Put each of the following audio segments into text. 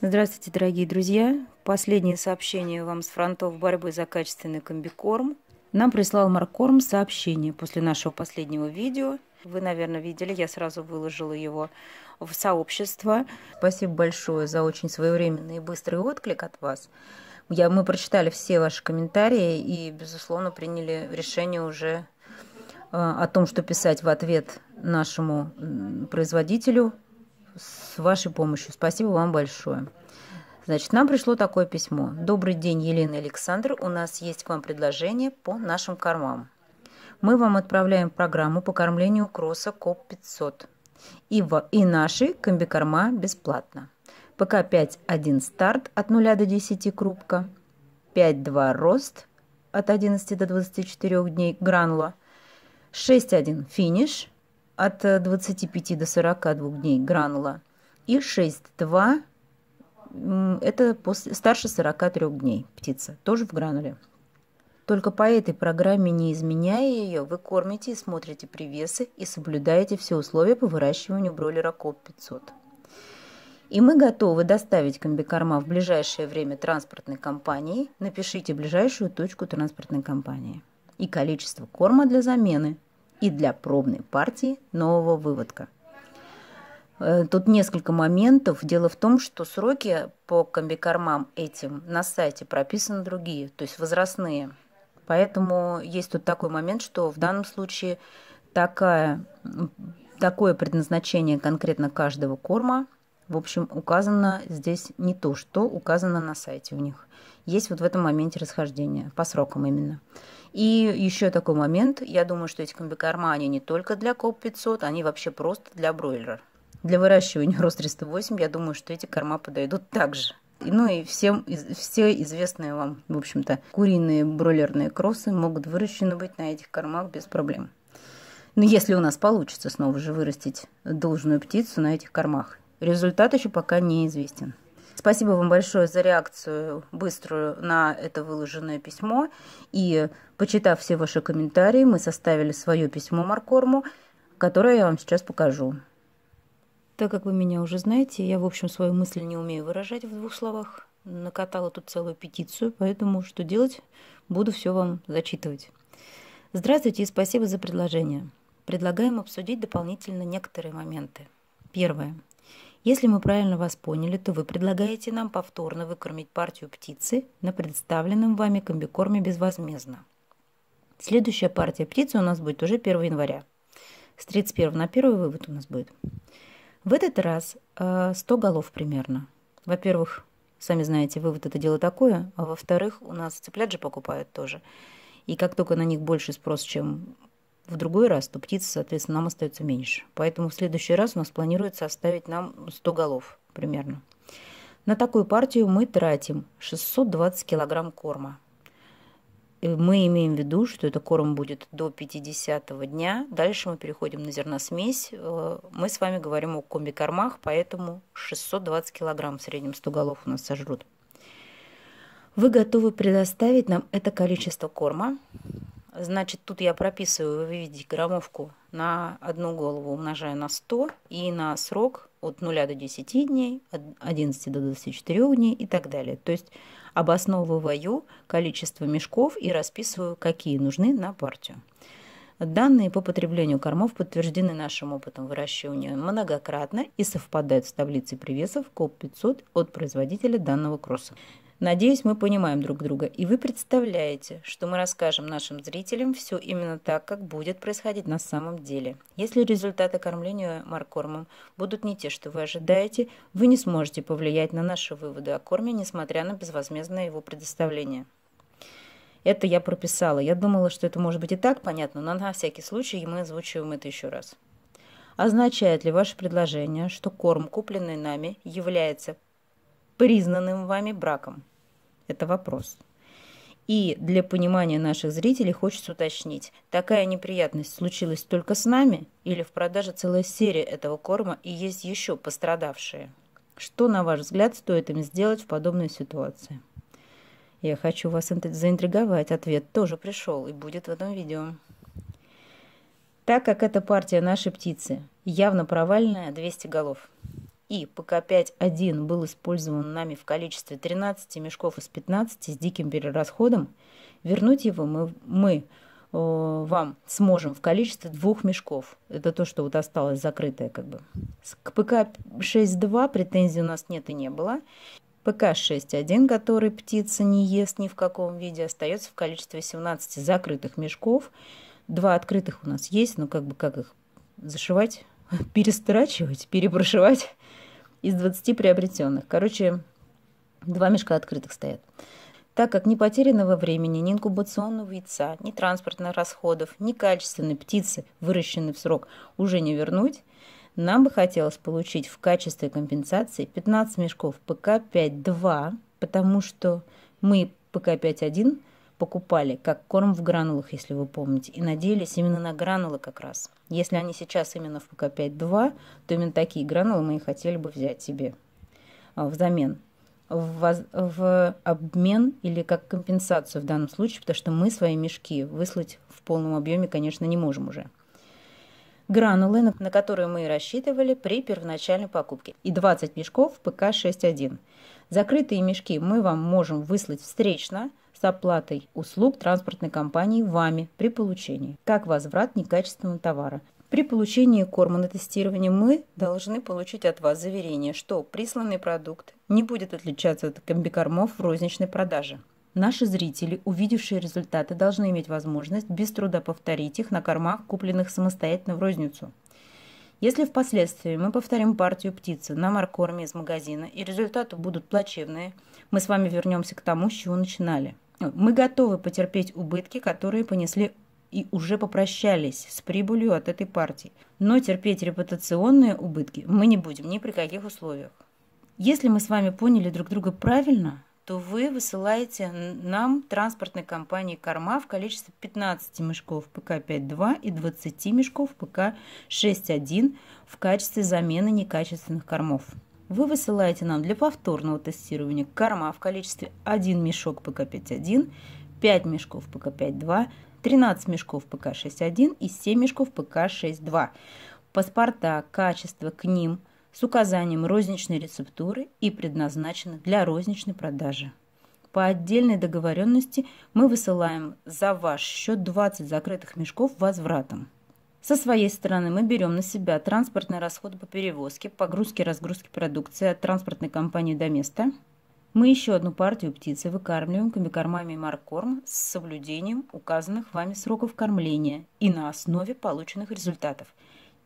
Здравствуйте, дорогие друзья! Последнее сообщение вам с фронтов борьбы за качественный комбикорм. Нам прислал Маркорм сообщение после нашего последнего видео. Вы, наверное, видели, я сразу выложила его в сообщество. Спасибо большое за очень своевременный и быстрый отклик от вас. Я, мы прочитали все ваши комментарии и, безусловно, приняли решение уже э, о том, что писать в ответ нашему производителю с вашей помощью. Спасибо вам большое. Значит, нам пришло такое письмо. Добрый день, Елена и Александр. У нас есть к вам предложение по нашим кормам. Мы вам отправляем программу по кормлению кросса КОП 500 и, в, и наши комбикорма бесплатно. ПК-5-1 старт от 0 до 10 крупка, 5-2 рост от 11 до 24 дней гранула, 6-1 финиш – от 25 э, до 42 дней гранула. И 6 2 это после, старше 43 дней птица, тоже в грануле. Только по этой программе, не изменяя ее, вы кормите и смотрите привесы и соблюдаете все условия по выращиванию бройлера КОП 500. И мы готовы доставить комбикорма в ближайшее время транспортной компании. Напишите ближайшую точку транспортной компании и количество корма для замены – и для пробной партии нового выводка. Э, тут несколько моментов. Дело в том, что сроки по комбикормам этим на сайте прописаны другие, то есть возрастные. Поэтому есть тут такой момент, что в данном случае такая, такое предназначение конкретно каждого корма, в общем, указано здесь не то, что указано на сайте у них. Есть вот в этом моменте расхождение, по срокам именно. И еще такой момент, я думаю, что эти комбикорма, они не только для КОП-500, они вообще просто для бройлера. Для выращивания РОС-308, я думаю, что эти корма подойдут также. Ну и всем, все известные вам, в общем-то, куриные бройлерные кроссы могут выращены быть на этих кормах без проблем. Но если у нас получится снова же вырастить должную птицу на этих кормах, результат еще пока неизвестен. Спасибо вам большое за реакцию быструю на это выложенное письмо. И, почитав все ваши комментарии, мы составили свое письмо Маркорму, которое я вам сейчас покажу. Так как вы меня уже знаете, я, в общем, свою мысль не умею выражать в двух словах. Накатала тут целую петицию, поэтому что делать, буду все вам зачитывать. Здравствуйте и спасибо за предложение. Предлагаем обсудить дополнительно некоторые моменты. Первое. Если мы правильно вас поняли, то вы предлагаете нам повторно выкормить партию птицы на представленном вами комбикорме безвозмездно. Следующая партия птицы у нас будет уже 1 января. С 31 на 1 вывод у нас будет. В этот раз 100 э, голов примерно. Во-первых, сами знаете, вывод это дело такое, а во-вторых, у нас цыплят же покупают тоже. И как только на них больше спрос, чем в другой раз, то птиц, соответственно, нам остается меньше. Поэтому в следующий раз у нас планируется оставить нам 100 голов примерно. На такую партию мы тратим 620 килограмм корма. мы имеем в виду, что это корм будет до 50 дня. Дальше мы переходим на зерносмесь. Э, мы с вами говорим о комбикормах, поэтому 620 килограмм в среднем 100 голов у нас сожрут. Вы готовы предоставить нам это количество корма? Значит, тут я прописываю, вы видите, граммовку на одну голову умножаю на 100 и на срок от 0 до 10 дней, от 11 до 24 дней и так далее. То есть обосновываю количество мешков и расписываю, какие нужны на партию. Данные по потреблению кормов подтверждены нашим опытом выращивания многократно и совпадают с таблицей привесов КОП-500 от производителя данного кросса. Надеюсь, мы понимаем друг друга, и вы представляете, что мы расскажем нашим зрителям все именно так, как будет происходить на самом деле. Если результаты кормления маркормом будут не те, что вы ожидаете, вы не сможете повлиять на наши выводы о корме, несмотря на безвозмездное его предоставление. Это я прописала. Я думала, что это может быть и так понятно, но на всякий случай мы озвучиваем это еще раз. Означает ли ваше предложение, что корм, купленный нами, является признанным вами браком? Это вопрос. И для понимания наших зрителей хочется уточнить, такая неприятность случилась только с нами или в продаже целая серия этого корма и есть еще пострадавшие? Что, на ваш взгляд, стоит им сделать в подобной ситуации? Я хочу вас заинтриговать. Ответ тоже пришел и будет в этом видео. Так как эта партия нашей птицы, явно провальная 200 голов – и ПК-5-1 был использован нами в количестве 13 мешков из 15 с диким перерасходом, вернуть его мы, мы э, вам сможем в количестве двух мешков. Это то, что вот осталось закрытое как бы. К ПК-6-2 претензий у нас нет и не было. ПК-6-1, который птица не ест ни в каком виде, остается в количестве 17 закрытых мешков. Два открытых у нас есть, но как бы как их зашивать, перестрачивать, перепрошивать из 20 приобретенных. Короче, два мешка открытых стоят. Так как ни потерянного времени, ни инкубационного яйца, ни транспортных расходов, ни качественной птицы, выращенной в срок, уже не вернуть, нам бы хотелось получить в качестве компенсации 15 мешков ПК-5-2, потому что мы ПК-5-1 – покупали как корм в гранулах, если вы помните, и надеялись именно на гранулы как раз. Если они сейчас именно в ПК-5-2, то именно такие гранулы мы и хотели бы взять себе а, взамен в, воз... в обмен или как компенсацию в данном случае, потому что мы свои мешки выслать в полном объеме, конечно, не можем уже. Гранулы, на, на которые мы и рассчитывали при первоначальной покупке. И 20 мешков ПК-6.1. Закрытые мешки мы вам можем выслать встречно – с оплатой услуг транспортной компании вами при получении, как возврат некачественного товара. При получении корма на тестирование мы должны получить от вас заверение, что присланный продукт не будет отличаться от комбикормов в розничной продаже. Наши зрители, увидевшие результаты, должны иметь возможность без труда повторить их на кормах, купленных самостоятельно в розницу. Если впоследствии мы повторим партию птицы на маркорме из магазина и результаты будут плачевные, мы с вами вернемся к тому, с чего начинали – ну, мы готовы потерпеть убытки, которые понесли и уже попрощались с прибылью от этой партии. Но терпеть репутационные убытки мы не будем ни при каких условиях. Если мы с вами поняли друг друга правильно, то вы высылаете нам транспортной компании «Корма» в количестве 15 мешков ПК-5.2 и 20 мешков ПК-6.1 в качестве замены некачественных кормов вы высылаете нам для повторного тестирования корма в количестве 1 мешок ПК-5.1, 5 мешков ПК-5.2, 13 мешков ПК-6.1 и 7 мешков ПК-6.2. Паспорта, качество к ним с указанием розничной рецептуры и предназначены для розничной продажи. По отдельной договоренности мы высылаем за ваш счет 20 закрытых мешков возвратом. Со своей стороны мы берем на себя транспортные расходы по перевозке, погрузке и разгрузке продукции от транспортной компании до места. Мы еще одну партию птицы выкармливаем комбикормами Маркорм с соблюдением указанных вами сроков кормления и на основе полученных результатов.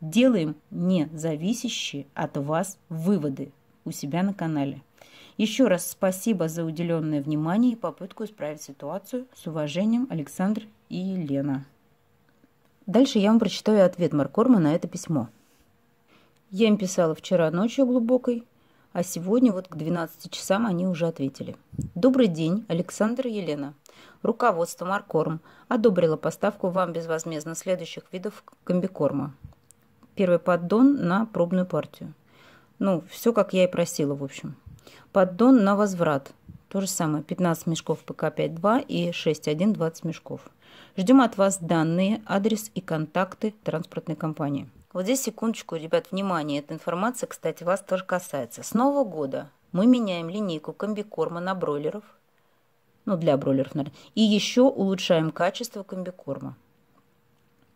Делаем не зависящие от вас выводы у себя на канале. Еще раз спасибо за уделенное внимание и попытку исправить ситуацию. С уважением, Александр и Елена. Дальше я вам прочитаю ответ Маркорма на это письмо. Я им писала вчера ночью глубокой, а сегодня вот к 12 часам они уже ответили. Добрый день, Александр Елена. Руководство Маркорм одобрило поставку вам безвозмездно следующих видов комбикорма. Первый поддон на пробную партию. Ну, все, как я и просила, в общем. Поддон на возврат. То же самое, 15 мешков ПК 5.2 и 6.1 20 мешков. Ждем от вас данные, адрес и контакты транспортной компании. Вот здесь секундочку, ребят, внимание, эта информация, кстати, вас тоже касается. С нового года мы меняем линейку комбикорма на бройлеров, ну, для бройлеров, наверное, и еще улучшаем качество комбикорма.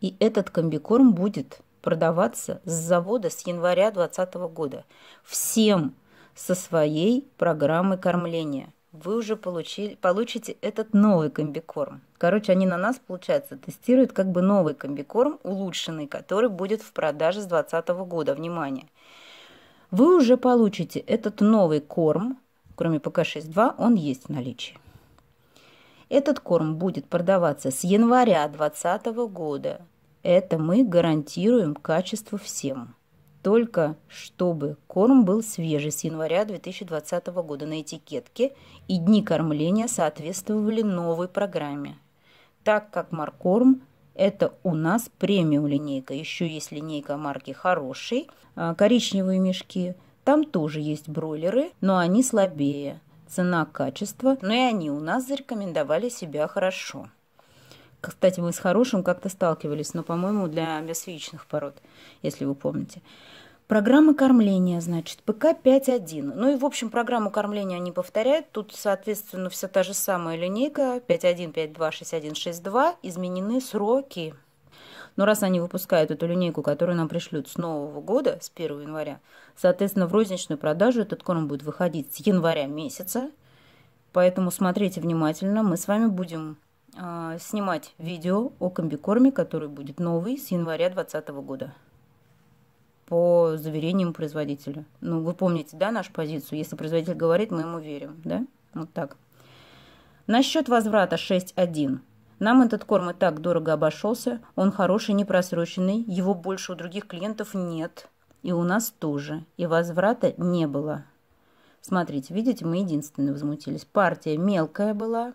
И этот комбикорм будет продаваться с завода с января 2020 года всем со своей программой кормления – вы уже получили, получите этот новый комбикорм. Короче, они на нас, получается, тестируют как бы новый комбикорм, улучшенный, который будет в продаже с 2020 года. Внимание! Вы уже получите этот новый корм, кроме ПК-6.2, он есть в наличии. Этот корм будет продаваться с января 2020 года. Это мы гарантируем качество всем только чтобы корм был свежий с января 2020 года на этикетке и дни кормления соответствовали новой программе. Так как Маркорм – это у нас премиум линейка, еще есть линейка марки «Хороший», а, коричневые мешки, там тоже есть бройлеры, но они слабее. Цена, качество, но и они у нас зарекомендовали себя хорошо. Кстати, мы с хорошим как-то сталкивались, но, по-моему, для мясоичных пород, если вы помните. Программа кормления, значит, ПК 5.1. Ну и, в общем, программу кормления они повторяют. Тут, соответственно, все та же самая линейка 5.1, 5.2, 6.1, 6.2. Изменены сроки. Но раз они выпускают эту линейку, которую нам пришлют с нового года, с 1 января, соответственно, в розничную продажу этот корм будет выходить с января месяца. Поэтому смотрите внимательно. Мы с вами будем а, снимать видео о комбикорме, который будет новый с января 2020 года по заверениям производителя. Ну, вы помните, да, нашу позицию? Если производитель говорит, мы ему верим, да? Вот так. Насчет возврата 6.1. Нам этот корм и так дорого обошелся, он хороший, непросроченный, его больше у других клиентов нет, и у нас тоже, и возврата не было. Смотрите, видите, мы единственные возмутились. Партия мелкая была,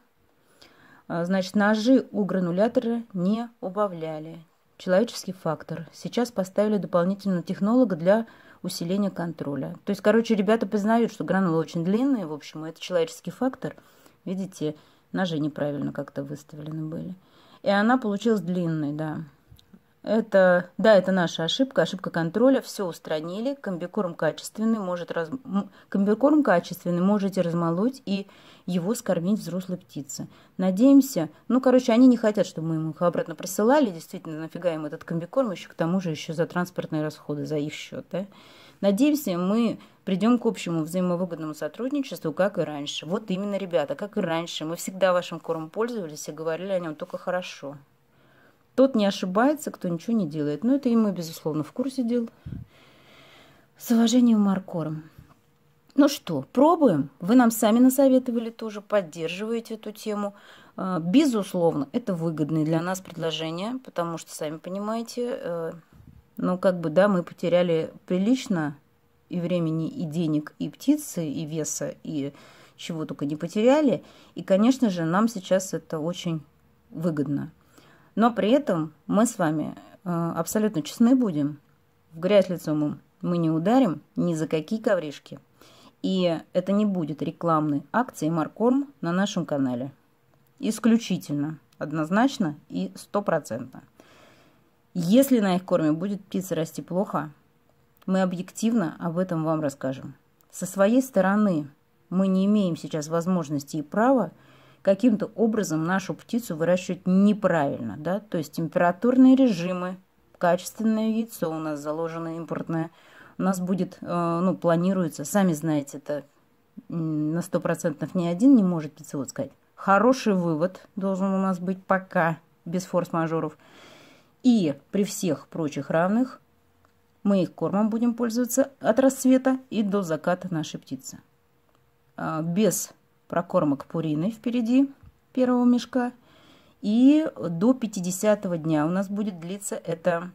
а, значит, ножи у гранулятора не убавляли. Человеческий фактор. Сейчас поставили дополнительного технолога для усиления контроля. То есть, короче, ребята признают, что гранулы очень длинные, в общем, это человеческий фактор. Видите, ножи неправильно как-то выставлены были. И она получилась длинной, да. Это, да, это наша ошибка, ошибка контроля. Все устранили. Комбикорм качественный, может раз... комбикорм качественный, можете размолоть и его скормить взрослой птице. Надеемся. Ну, короче, они не хотят, чтобы мы им их обратно присылали. Действительно, нафига им этот комбикорм еще к тому же еще за транспортные расходы, за их счет, да? Надеемся, мы придем к общему взаимовыгодному сотрудничеству, как и раньше. Вот именно, ребята, как и раньше. Мы всегда вашим кормом пользовались и говорили о нем только хорошо. Тот не ошибается, кто ничего не делает. Но ну, это и мы, безусловно, в курсе дел. С уважением, Маркором. Ну что, пробуем? Вы нам сами насоветовали тоже, поддерживаете эту тему. А, безусловно, это выгодное для нас предложение, потому что, сами понимаете, э, ну, как бы, да, мы потеряли прилично и времени, и денег, и птицы, и веса, и чего только не потеряли. И, конечно же, нам сейчас это очень выгодно. Но при этом мы с вами э, абсолютно честны будем. В грязь лицом мы не ударим ни за какие ковришки. И это не будет рекламной акции Маркорм на нашем канале. Исключительно, однозначно и стопроцентно. Если на их корме будет птица расти плохо, мы объективно об этом вам расскажем. Со своей стороны мы не имеем сейчас возможности и права каким-то образом нашу птицу выращивать неправильно, да, то есть температурные режимы, качественное яйцо у нас заложено импортное, у нас будет, э, ну, планируется, сами знаете, это на сто процентов ни один не может птицевод сказать. Хороший вывод должен у нас быть пока, без форс-мажоров. И при всех прочих равных мы их кормом будем пользоваться от рассвета и до заката нашей птицы. А, без прокормок пурины впереди первого мешка. И до 50 дня у нас будет длиться эта,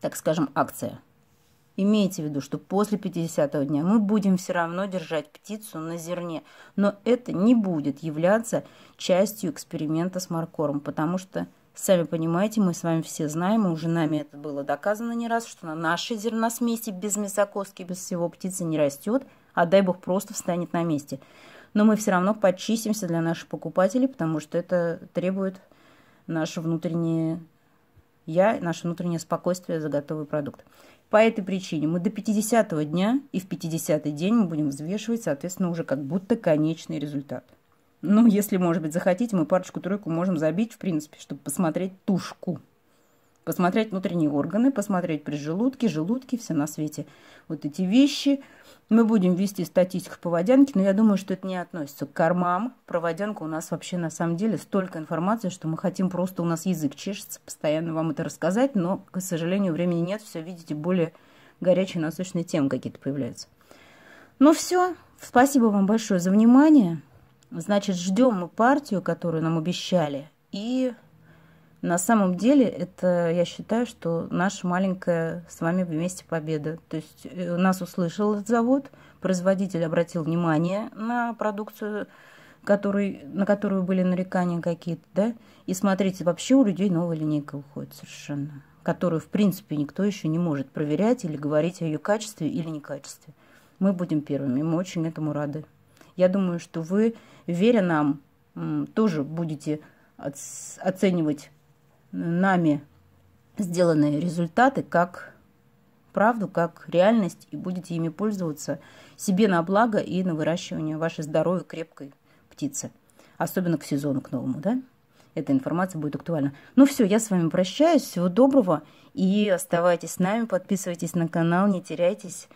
так скажем, акция. Имейте в виду, что после 50 дня мы будем все равно держать птицу на зерне, но это не будет являться частью эксперимента с маркором, потому что, сами понимаете, мы с вами все знаем, и уже нами это было доказано не раз, что на нашей зерна смеси без мясокоски, без всего птица не растет, а дай бог просто встанет на месте но мы все равно подчистимся для наших покупателей, потому что это требует наше внутреннее я, наше внутреннее спокойствие за готовый продукт. По этой причине мы до 50 го дня и в 50 й день мы будем взвешивать, соответственно, уже как будто конечный результат. Ну, если, может быть, захотите, мы парочку-тройку можем забить, в принципе, чтобы посмотреть тушку. Посмотреть внутренние органы, посмотреть прижелудки, желудки, все на свете. Вот эти вещи – мы будем вести статистику по водянке, но я думаю, что это не относится к кормам. Про водянку у нас вообще на самом деле столько информации, что мы хотим просто, у нас язык чешется, постоянно вам это рассказать, но, к сожалению, времени нет, все, видите, более горячие насущные темы какие-то появляются. Ну все, спасибо вам большое за внимание. Значит, ждем мы партию, которую нам обещали, и на самом деле, это, я считаю, что наша маленькая с вами вместе победа. То есть э, нас услышал этот завод, производитель обратил внимание на продукцию, который, на которую были нарекания какие-то, да, и смотрите, вообще у людей новая линейка выходит совершенно, которую, в принципе, никто еще не может проверять или говорить о ее качестве или некачестве. Мы будем первыми, мы очень этому рады. Я думаю, что вы, веря нам, тоже будете оценивать нами сделанные результаты как правду, как реальность, и будете ими пользоваться себе на благо и на выращивание вашей здоровой, крепкой птицы. Особенно к сезону, к новому, да? Эта информация будет актуальна. Ну все, я с вами прощаюсь. Всего доброго. И оставайтесь с нами, подписывайтесь на канал, не теряйтесь.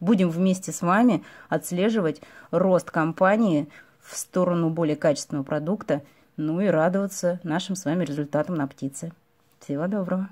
Будем вместе с вами отслеживать рост компании в сторону более качественного продукта – ну и радоваться нашим с вами результатам на птице. Всего доброго!